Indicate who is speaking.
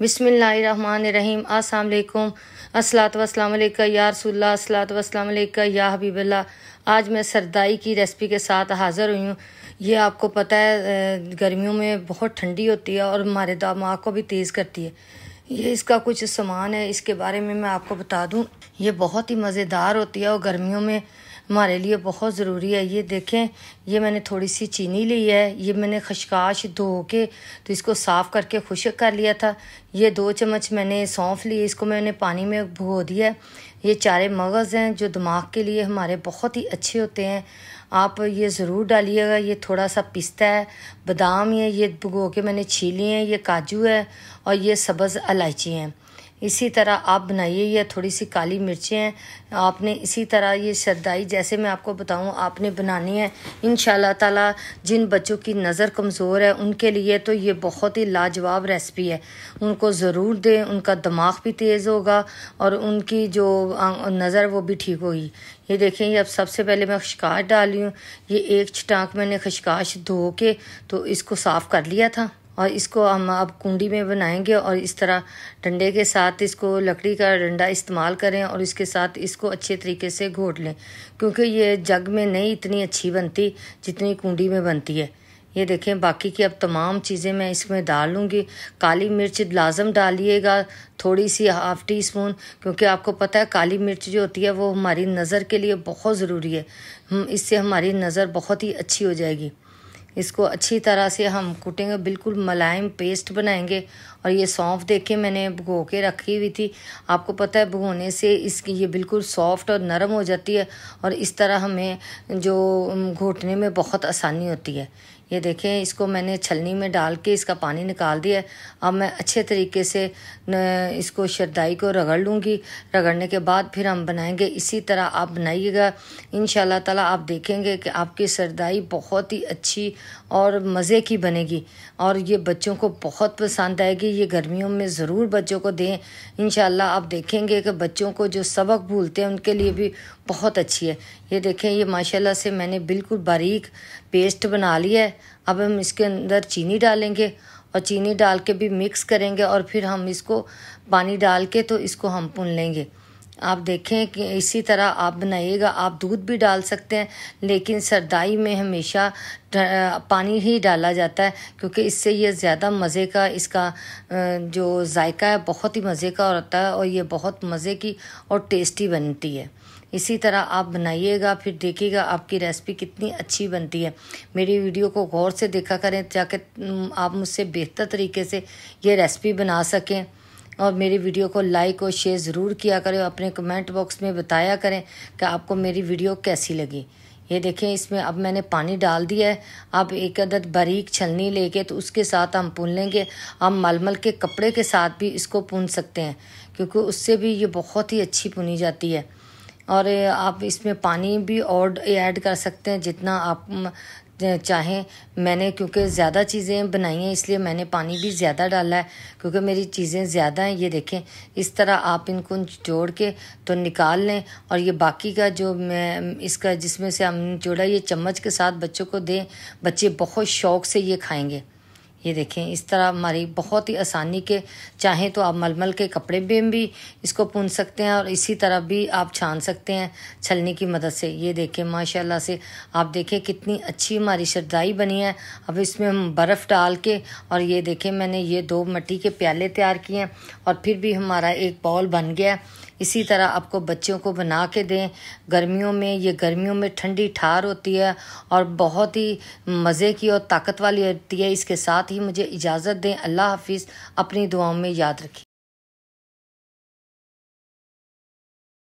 Speaker 1: बिसमीम असलकुम असलात वसलाम या रसुल्ला असलात वसलाम या हबीबल्ला आज मैं सरदाई की रेसिपी के साथ हाज़िर हुई हूँ ये आपको पता है गर्मियों में बहुत ठंडी होती है और हमारे दामाग को भी तेज़ करती है ये इसका कुछ सामान है इसके बारे में मैं आपको बता दूँ ये बहुत ही मज़ेदार होती है और गर्मियों में हमारे लिए बहुत ज़रूरी है ये देखें ये मैंने थोड़ी सी चीनी ली है ये मैंने खशकाश धो के तो इसको साफ़ करके खुशक कर लिया था ये दो चम्मच मैंने सौंफ ली इसको मैंने पानी में भुगो दिया ये चारे मगज़ हैं जो दिमाग के लिए हमारे बहुत ही अच्छे होते हैं आप ये ज़रूर डालिएगा ये थोड़ा सा पिस्ता है बादाम है ये भुगो के मैंने छीली हैं ये काजू है और ये सब्ज़ इलायची हैं इसी तरह आप बनाइए यह थोड़ी सी काली मिर्चें आपने इसी तरह ये शरदाई जैसे मैं आपको बताऊं आपने बनानी है इन ताला जिन बच्चों की नज़र कमज़ोर है उनके लिए तो ये बहुत ही लाजवाब रेसिपी है उनको ज़रूर दें उनका दिमाग भी तेज़ होगा और उनकी जो नज़र वो भी ठीक होगी ये देखें ये अब सबसे पहले मैं खशकाश डाली हूँ ये एक छटाक मैंने खशकाश धो के तो इसको साफ़ कर लिया था और इसको हम अब कुंडी में बनाएंगे और इस तरह डंडे के साथ इसको लकड़ी का डंडा इस्तेमाल करें और इसके साथ इसको अच्छे तरीके से घोट लें क्योंकि ये जग में नहीं इतनी अच्छी बनती जितनी कुंडी में बनती है ये देखें बाकी की अब तमाम चीज़ें मैं इसमें डाल लूँगी काली मिर्च लाजम डालिएगा थोड़ी सी हाफ़ टी स्पून क्योंकि आपको पता है काली मिर्च जो होती है वो हमारी नज़र के लिए बहुत ज़रूरी है इससे हमारी नज़र बहुत ही अच्छी हो जाएगी इसको अच्छी तरह से हम कूटेंगे बिल्कुल मुलायम पेस्ट बनाएंगे और ये सौंफ देखे मैंने भुगो के रखी हुई थी आपको पता है भुगोने से इसकी ये बिल्कुल सॉफ्ट और नरम हो जाती है और इस तरह हमें जो घोटने में बहुत आसानी होती है ये देखें इसको मैंने छलनी में डाल के इसका पानी निकाल दिया अब मैं अच्छे तरीके से इसको शरदाई को रगड़ लूँगी रगड़ने के बाद फिर हम बनाएंगे इसी तरह आप बनाइएगा इन ताला आप देखेंगे कि आपकी शरदाई बहुत ही अच्छी और मज़े की बनेगी और ये बच्चों को बहुत पसंद आएगी ये गर्मियों में ज़रूर बच्चों को दें इन आप देखेंगे कि बच्चों को जो सबक भूलते हैं उनके लिए भी बहुत अच्छी है ये देखें ये माशाला से मैंने बिल्कुल बारीक पेस्ट बना लिया है अब हम इसके अंदर चीनी डालेंगे और चीनी डाल के भी मिक्स करेंगे और फिर हम इसको पानी डाल के तो इसको हम पुन लेंगे आप देखें कि इसी तरह आप बनाइएगा आप दूध भी डाल सकते हैं लेकिन सरदाई में हमेशा पानी ही डाला जाता है क्योंकि इससे ये ज़्यादा मज़े का इसका जो जायका है बहुत ही मज़े का होता है और ये बहुत मज़े की और टेस्टी बनती है इसी तरह आप बनाइएगा फिर देखिएगा आपकी रेसिपी कितनी अच्छी बनती है मेरी वीडियो को गौर से देखा करें ताकि आप मुझसे बेहतर तरीके से ये रेसिपी बना सकें और मेरी वीडियो को लाइक और शेयर ज़रूर किया करें अपने कमेंट बॉक्स में बताया करें कि आपको मेरी वीडियो कैसी लगी ये देखें इसमें अब मैंने पानी डाल दिया है अब एक अदद बारीक छलनी लेके तो उसके साथ हम भून लेंगे हम मलमल के कपड़े के साथ भी इसको भून सकते हैं क्योंकि उससे भी ये बहुत ही अच्छी पुनी जाती है और आप इसमें पानी भी और ऐड कर सकते हैं जितना आप चाहें मैंने क्योंकि ज़्यादा चीज़ें बनाई हैं इसलिए मैंने पानी भी ज़्यादा डाला है क्योंकि मेरी चीज़ें ज़्यादा हैं ये देखें इस तरह आप इनको जोड़ के तो निकाल लें और ये बाकी का जो मैं इसका जिसमें से हम जोड़ा ये चम्मच के साथ बच्चों को दें बच्चे बहुत शौक से ये खाएंगे ये देखें इस तरह हमारी बहुत ही आसानी के चाहें तो आप मलमल के कपड़े में भी इसको पून सकते हैं और इसी तरह भी आप छान सकते हैं छलनी की मदद से ये देखें माशाल्लाह से आप देखें कितनी अच्छी हमारी शरदाई बनी है अब इसमें हम बर्फ़ डाल के और ये देखें मैंने ये दो मट्टी के प्याले तैयार किए हैं और फिर भी हमारा एक बॉल बन गया है इसी तरह आपको बच्चों को बना के दें गर्मियों में ये गर्मियों में ठंडी ठार होती है और बहुत ही मज़े की और ताकत वाली होती है इसके साथ ही मुझे इजाज़त दें अल्लाह हाफिज़ अपनी दुआओं में याद रखें